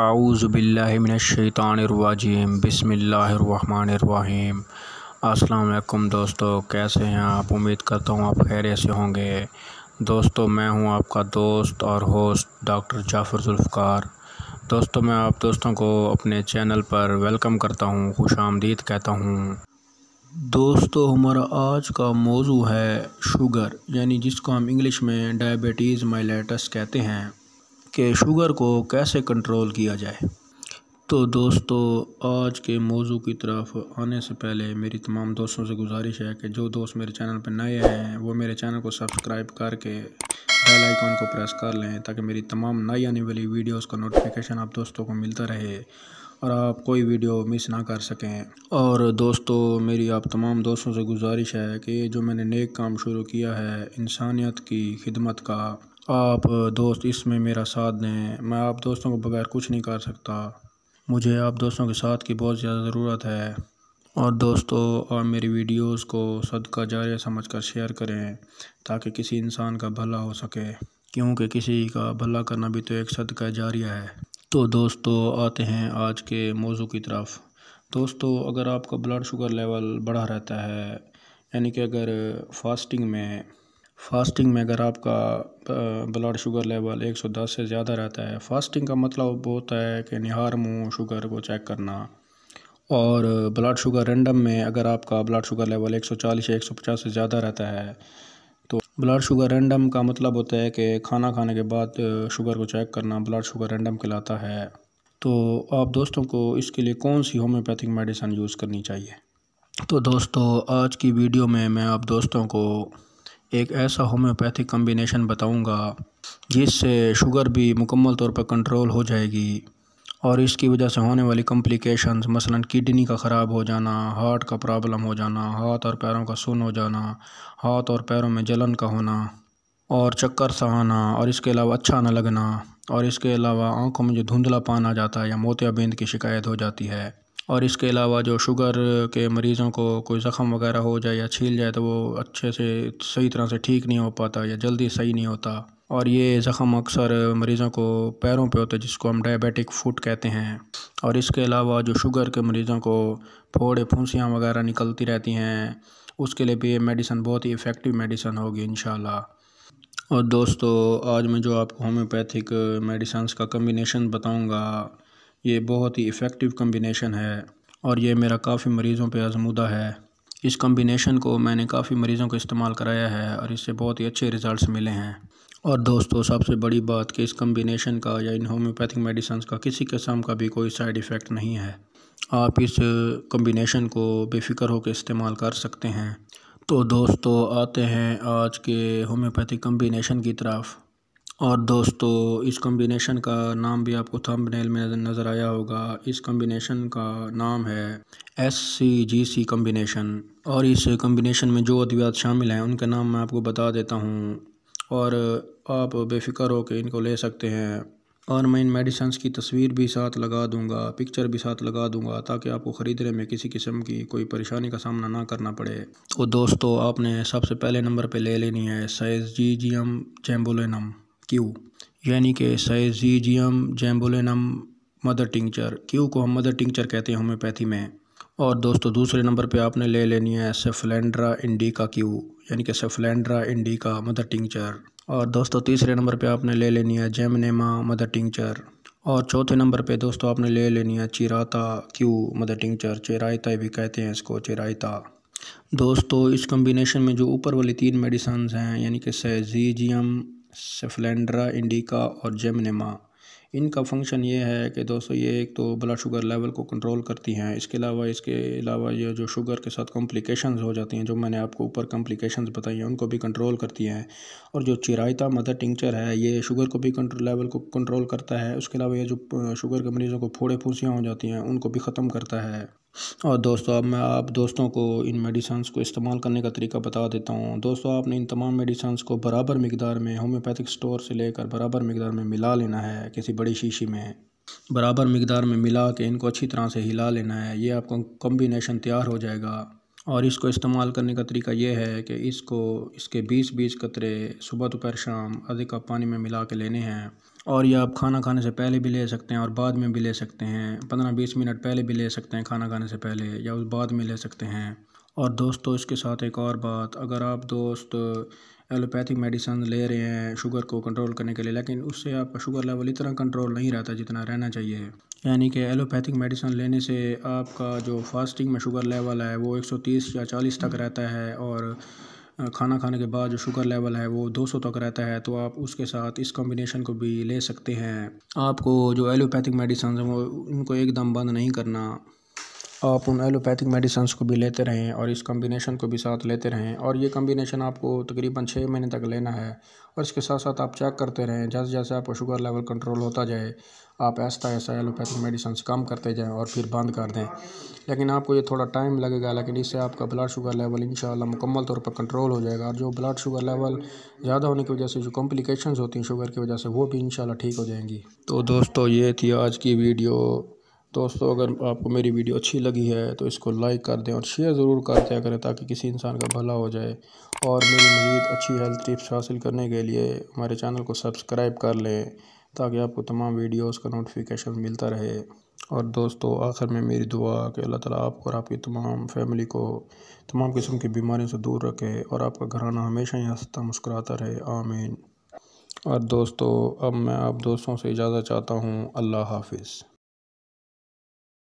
आऊज़बिल्लिमिनशैतानरवाजीम बसमीम असलकुम दोस्तों कैसे हैं आप उम्मीद करता हूँ आप खैर से होंगे दोस्तों मैं हूँ आपका दोस्त और होस्ट डॉक्टर जाफ़र जुल्फ़ार दोस्तों मैं आप दोस्तों को अपने चैनल पर वेलकम करता हूँ खुश आमदीद कहता हूँ दोस्तों हमारा आज का मौजू है शुगर यानी जिसको हम इंग्लिश में डायबिटीज़ माइलेटस कहते हैं कि शुगर को कैसे कंट्रोल किया जाए तो दोस्तों आज के मौजू की तरफ आने से पहले मेरी तमाम दोस्तों से गुजारिश है कि जो दोस्त मेरे चैनल पर नए हैं वो मेरे चैनल को सब्सक्राइब करके बेल आइकॉन को प्रेस कर लें ताकि मेरी तमाम नई आने वाली वीडियोस का नोटिफिकेशन आप दोस्तों को मिलता रहे और आप कोई वीडियो मिस ना कर सकें और दोस्तों मेरी आप तमाम दोस्तों से गुजारिश है कि जो मैंने नेक काम शुरू किया है इंसानियत की खिदमत का आप दोस्त इसमें मेरा साथ दें मैं आप दोस्तों के बगैर कुछ नहीं कर सकता मुझे आप दोस्तों के साथ की बहुत ज़्यादा ज़रूरत है और दोस्तों आप मेरी वीडियोस को सदका जारिया समझकर शेयर करें ताकि किसी इंसान का भला हो सके क्योंकि किसी का भला करना भी तो एक सदका जारिया है तो दोस्तों आते हैं आज के मौजू की तरफ दोस्तों अगर आपका ब्लड शुगर लेवल बढ़ा रहता है यानी कि अगर फास्टिंग में फ़ास्टिंग में अगर आपका ब्लड शुगर लेवल 110 से ज़्यादा रहता है फ़ास्टिंग का मतलब होता है कि निहार मुँह शुगर को चेक करना और ब्लड शुगर रेंडम में अगर आपका ब्लड शुगर लेवल 140 या 150 से ज़्यादा रहता है तो ब्लड शुगर रेंडम का मतलब होता है कि खाना खाने के बाद शुगर को चेक करना ब्लड शुगर रेंडम कहलाता है तो आप दोस्तों को इसके लिए कौन सी होम्योपैथिक मेडिसन यूज़ करनी चाहिए तो दोस्तों आज की वीडियो में मैं आप दोस्तों को एक ऐसा होम्योपैथिक कम्बिनेशन बताऊंगा जिससे शुगर भी मुकम्मल तौर पर कंट्रोल हो जाएगी और इसकी वजह से होने वाली कम्प्लिकेशंस मसलन किडनी का ख़राब हो जाना हार्ट का प्रॉब्लम हो जाना हाथ और पैरों का सुन हो जाना हाथ और पैरों में जलन का होना और चक्कर सा आना और इसके अलावा अच्छा ना लगना और इसके अलावा आँखों में जो धुंधला पान आ जाता है या मोतियाबिंद की शिकायत हो जाती है और इसके अलावा जो शुगर के मरीज़ों को कोई ज़ख़म वगैरह हो जाए या छील जाए तो वो अच्छे से सही तरह से ठीक नहीं हो पाता या जल्दी सही नहीं होता और ये ज़ख़म अक्सर मरीज़ों को पैरों पे होता है जिसको हम डायबिटिक फुट कहते हैं और इसके अलावा जो शुगर के मरीज़ों को फोड़े फुंसियाँ वगैरह निकलती रहती हैं उसके लिए भी ये मेडिसन बहुत ही इफ़ेक्टिव मेडिसन होगी इन और दोस्तों आज मैं जो आपको होम्योपैथिक मेडिसन्स का कम्बिनेशन बताऊँगा ये बहुत ही इफ़ेक्टिव कम्बिनेशन है और ये मेरा काफ़ी मरीज़ों पे आजमूदा है इस कम्बिनेशन को मैंने काफ़ी मरीज़ों को इस्तेमाल कराया है और इससे बहुत ही अच्छे रिज़ल्ट मिले हैं और दोस्तों सबसे बड़ी बात कि इस कम्बिनेशन का या इन होम्योपैथिक मेडिसन का किसी किस्म का भी कोई साइड इफ़ेक्ट नहीं है आप इस कम्बिनेशन को बेफिक्र होकर इस्तेमाल कर सकते हैं तो दोस्तों आते हैं आज के होम्योपैथिक कम्बिनेशन की तरफ और दोस्तों इस कॉम्बिनेशन का नाम भी आपको थंबनेल में नज़र आया होगा इस कॉम्बिनेशन का नाम है एस सी जी सी कॉम्बिनेशन और इस कॉम्बिनेशन में जो अद्वियात शामिल हैं उनके नाम मैं आपको बता देता हूँ और आप बेफिक्र होकर इनको ले सकते हैं और मैं इन मेडिसन की तस्वीर भी साथ लगा दूंगा पिक्चर भी साथ लगा दूंगा ताकि आपको ख़रीदने में किसी किस्म की कोई परेशानी का सामना ना करना पड़े तो दोस्तों आपने सबसे पहले नंबर पे ले लेनी है साइज़ जी जी एम चैम्बोलिनम क्यू यानी कि साइजीजियम जैम्बोलिनम मदर टिंचर क्यू को हम मदर टिंचर कहते हैं होम्योपैथी में और दोस्तों दूसरे नंबर पे आपने ले लेनी है सेफलेंड्रा इंडिका क्यू यानी कि सेफलेंड्रा इंडिका मदर टिंचर और दोस्तों तीसरे नंबर पे आपने ले लेनी है जेमनेमा मदर टिंचर और चौथे नंबर पे दोस्तों आपने ले लेनी है चिराता क्यू मदर टिंचर चिरायता भी कहते हैं इसको चिरायता दोस्तों इस कम्बिनेशन में जो ऊपर वाली तीन मेडिसन्स हैं यानी कि सेजीजियम सेफलेंड्रा इंडिका और जेमनेमा इनका फंक्शन ये है कि दोस्तों ये एक तो ब्लड शुगर लेवल को कंट्रोल करती हैं इसके अलावा इसके अलावा ये जो शुगर के साथ कॉम्प्लिकेशंस हो जाती हैं जो मैंने आपको ऊपर कॉम्प्लिकेशंस बताई हैं उनको भी कंट्रोल करती हैं और जो चिरायता मदर टिंचर है ये शुगर को भी कंट्रोल लेवल को कंट्रोल करता है उसके अलावा ये जो शुगर के मरीज़ों को फोड़े फूसियाँ हो जाती हैं उनको भी ख़त्म करता है और दोस्तों अब मैं आप दोस्तों को इन मेडिसन्स को इस्तेमाल करने का तरीका बता देता हूँ दोस्तों आपने इन तमाम मेडिसन्स को बराबर मकदार में होम्योपैथिक स्टोर से लेकर बराबर मकदार में मिला लेना है किसी बड़ी शीशी में बराबर मकदार में मिला के इनको अच्छी तरह से हिला लेना है ये आपका कॉम्बिनेशन तैयार हो जाएगा और इसको इस्तेमाल करने का तरीका यह है कि इसको इसके बीस बीस कतरे सुबह दोपहर शाम अधिक पानी में मिला के लेने हैं और ये आप खाना खाने से पहले भी ले सकते हैं और बाद में भी ले सकते हैं पंद्रह बीस मिनट पहले भी ले सकते हैं खाना खाने से पहले या उस बाद में ले सकते हैं और दोस्तों इसके साथ एक और बात अगर आप दोस्त एलोपैथिक मेडिसन ले रहे हैं शुगर को कंट्रोल करने के लिए लेकिन उससे आपका शुगर लेवल इतना कंट्रोल नहीं रहता जितना रहना चाहिए यानी कि एलोपैथिक मेडिसन लेने से आपका जो फास्टिंग में शुगर लेवल है वो 130 या 40 तक रहता है और खाना खाने के बाद जो शुगर लेवल है वो 200 तक रहता है तो आप उसके साथ इस कॉम्बिनेशन को भी ले सकते हैं आपको जो एलोपैथिक मेडिसन हैं वो उनको एकदम बंद नहीं करना आप उन एलोपैथिक मेडिसन्स को भी लेते रहें और इस कम्बिनेशन को भी साथ लेते रहें और ये कम्बिनेशन आपको तकरीबन छः महीने तक लेना है और इसके साथ साथ आप चेक करते रहें जैसे जैसे आपका शुगर लेवल कंट्रोल होता जाए आप ऐसा ऐसा एलोपैथिक मेडिसन्स कम करते जाएँ और फिर बंद कर दें लेकिन आपको ये थोड़ा टाइम लगेगा लेकिन इससे आपका ब्लड शुगर लेवल इन मुकम्मल तौर पर कंट्रोल हो जाएगा और जो ब्लड शुगर लेवल ज़्यादा होने की वजह से जो कॉम्प्लिकेशन होती हैं शुगर की वजह से वो भी इन ठीक हो जाएंगी तो दोस्तों ये थी आज की वीडियो दोस्तों अगर आपको मेरी वीडियो अच्छी लगी है तो इसको लाइक कर दें और शेयर ज़रूर कर दिया करें ताकि किसी इंसान का भला हो जाए और मेरी मज़ीद अच्छी हेल्थ टिप्स हासिल करने के लिए हमारे चैनल को सब्सक्राइब कर लें ताकि आपको तमाम वीडियोस का नोटिफिकेशन मिलता रहे और दोस्तों आखिर में मेरी दुआ कि अल्लाह ताला आपको और आपकी तमाम फैमिली को तमाम किस्म की बीमारियों से दूर रखे और आपका घराना हमेशा ही हंसता मुस्कुराता रहे आमीन और दोस्तों अब मैं आप दोस्तों से इजाज़त चाहता हूँ अल्लाह हाफिज़